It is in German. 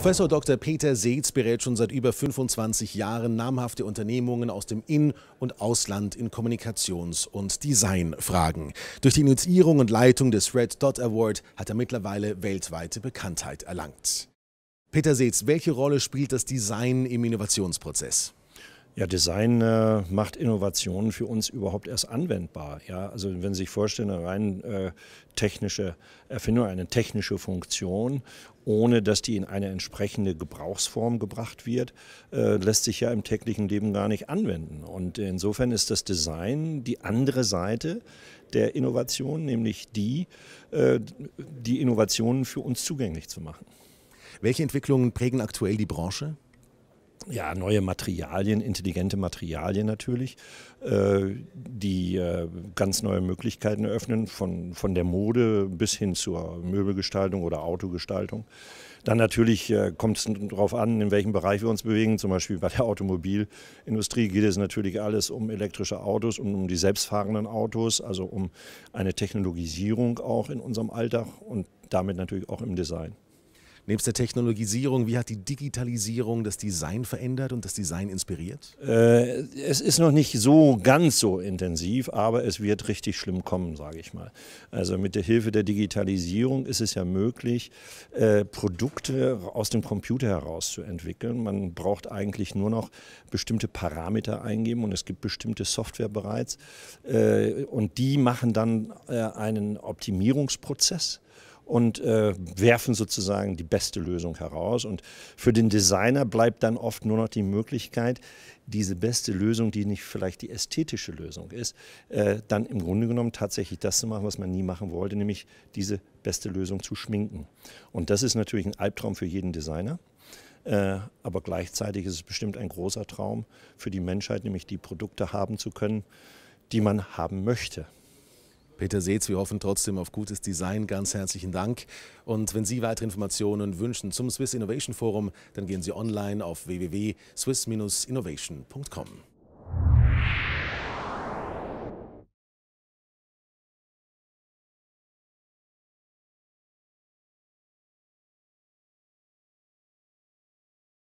Professor Dr. Peter Seetz berät schon seit über 25 Jahren namhafte Unternehmungen aus dem In- und Ausland in Kommunikations- und Designfragen. Durch die Initiierung und Leitung des Red Dot Award hat er mittlerweile weltweite Bekanntheit erlangt. Peter Seetz, welche Rolle spielt das Design im Innovationsprozess? Ja, Design äh, macht Innovationen für uns überhaupt erst anwendbar. Ja? Also wenn Sie sich vorstellen, eine rein äh, technische Erfindung, eine technische Funktion, ohne dass die in eine entsprechende Gebrauchsform gebracht wird, äh, lässt sich ja im täglichen Leben gar nicht anwenden. Und insofern ist das Design die andere Seite der Innovation, nämlich die, äh, die Innovationen für uns zugänglich zu machen. Welche Entwicklungen prägen aktuell die Branche? ja, neue Materialien, intelligente Materialien natürlich, äh, die äh, ganz neue Möglichkeiten eröffnen, von, von der Mode bis hin zur Möbelgestaltung oder Autogestaltung. Dann natürlich äh, kommt es darauf an, in welchem Bereich wir uns bewegen. Zum Beispiel bei der Automobilindustrie geht es natürlich alles um elektrische Autos und um die selbstfahrenden Autos, also um eine Technologisierung auch in unserem Alltag und damit natürlich auch im Design. Nebst der Technologisierung, wie hat die Digitalisierung das Design verändert und das Design inspiriert? Äh, es ist noch nicht so ganz so intensiv, aber es wird richtig schlimm kommen, sage ich mal. Also mit der Hilfe der Digitalisierung ist es ja möglich, äh, Produkte aus dem Computer heraus zu entwickeln. Man braucht eigentlich nur noch bestimmte Parameter eingeben und es gibt bestimmte Software bereits. Äh, und die machen dann äh, einen Optimierungsprozess und äh, werfen sozusagen die beste Lösung heraus. Und für den Designer bleibt dann oft nur noch die Möglichkeit, diese beste Lösung, die nicht vielleicht die ästhetische Lösung ist, äh, dann im Grunde genommen tatsächlich das zu machen, was man nie machen wollte, nämlich diese beste Lösung zu schminken. Und das ist natürlich ein Albtraum für jeden Designer. Äh, aber gleichzeitig ist es bestimmt ein großer Traum für die Menschheit, nämlich die Produkte haben zu können, die man haben möchte. Peter Seetz, wir hoffen trotzdem auf gutes Design. Ganz herzlichen Dank. Und wenn Sie weitere Informationen wünschen zum Swiss Innovation Forum, dann gehen Sie online auf www.swiss-innovation.com.